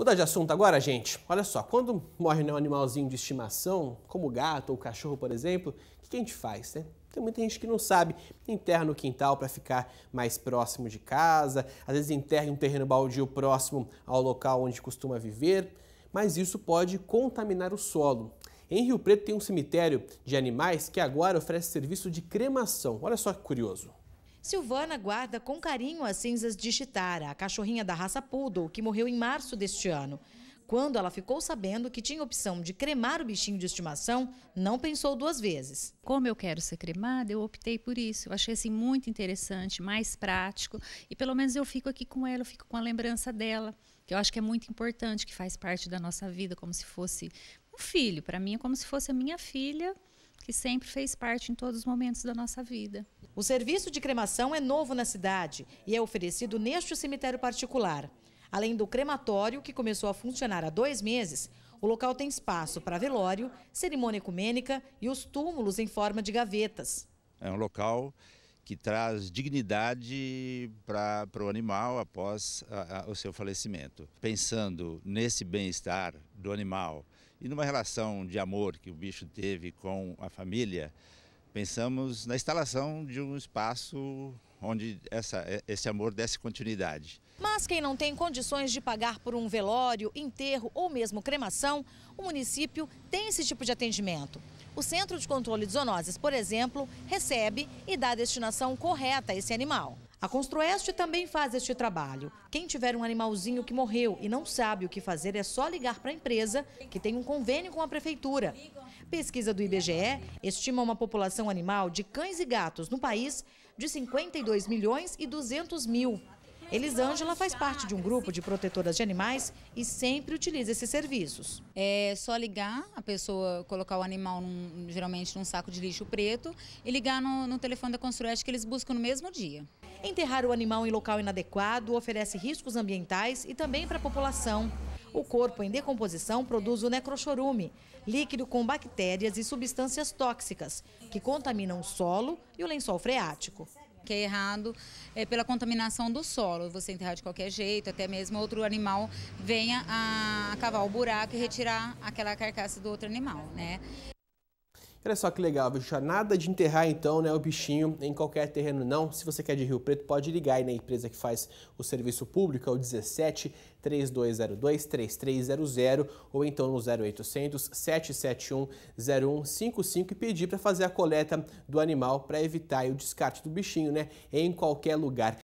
Mudar de assunto agora, gente. Olha só, quando morre né, um animalzinho de estimação, como o gato ou o cachorro, por exemplo, o que a gente faz, né? Tem muita gente que não sabe, enterra no quintal para ficar mais próximo de casa, às vezes enterra em um terreno baldio próximo ao local onde costuma viver, mas isso pode contaminar o solo. Em Rio Preto tem um cemitério de animais que agora oferece serviço de cremação. Olha só que curioso. Silvana guarda com carinho as cinzas de Chitara, a cachorrinha da raça Poodle, que morreu em março deste ano. Quando ela ficou sabendo que tinha opção de cremar o bichinho de estimação, não pensou duas vezes. Como eu quero ser cremada, eu optei por isso. Eu achei assim muito interessante, mais prático e pelo menos eu fico aqui com ela, eu fico com a lembrança dela, que eu acho que é muito importante, que faz parte da nossa vida, como se fosse um filho. Para mim é como se fosse a minha filha que sempre fez parte em todos os momentos da nossa vida. O serviço de cremação é novo na cidade e é oferecido neste cemitério particular. Além do crematório, que começou a funcionar há dois meses, o local tem espaço para velório, cerimônia ecumênica e os túmulos em forma de gavetas. É um local que traz dignidade para o animal após a, a, o seu falecimento. Pensando nesse bem-estar do animal e numa relação de amor que o bicho teve com a família, pensamos na instalação de um espaço onde essa, é, esse amor desse continuidade. Mas quem não tem condições de pagar por um velório, enterro ou mesmo cremação, o município tem esse tipo de atendimento. O Centro de Controle de Zoonoses, por exemplo, recebe e dá a destinação correta a esse animal. A Construeste também faz este trabalho. Quem tiver um animalzinho que morreu e não sabe o que fazer é só ligar para a empresa, que tem um convênio com a prefeitura. Pesquisa do IBGE estima uma população animal de cães e gatos no país de 52 milhões e 200 mil. Elisângela faz parte de um grupo de protetoras de animais e sempre utiliza esses serviços. É só ligar, a pessoa colocar o animal num, geralmente num saco de lixo preto e ligar no, no telefone da Construeste que eles buscam no mesmo dia. Enterrar o animal em local inadequado oferece riscos ambientais e também para a população. O corpo em decomposição produz o necrochorume, líquido com bactérias e substâncias tóxicas, que contaminam o solo e o lençol freático que é errado é, pela contaminação do solo. Você enterrar de qualquer jeito, até mesmo outro animal venha a cavar o buraco e retirar aquela carcaça do outro animal, né? Olha só que legal, Vichá. Nada de enterrar então né, o bichinho em qualquer terreno, não. Se você quer de Rio Preto, pode ligar aí na empresa que faz o serviço público, é o 17 3202 3300 ou então no 0800 771 0155 e pedir para fazer a coleta do animal para evitar o descarte do bichinho né, em qualquer lugar.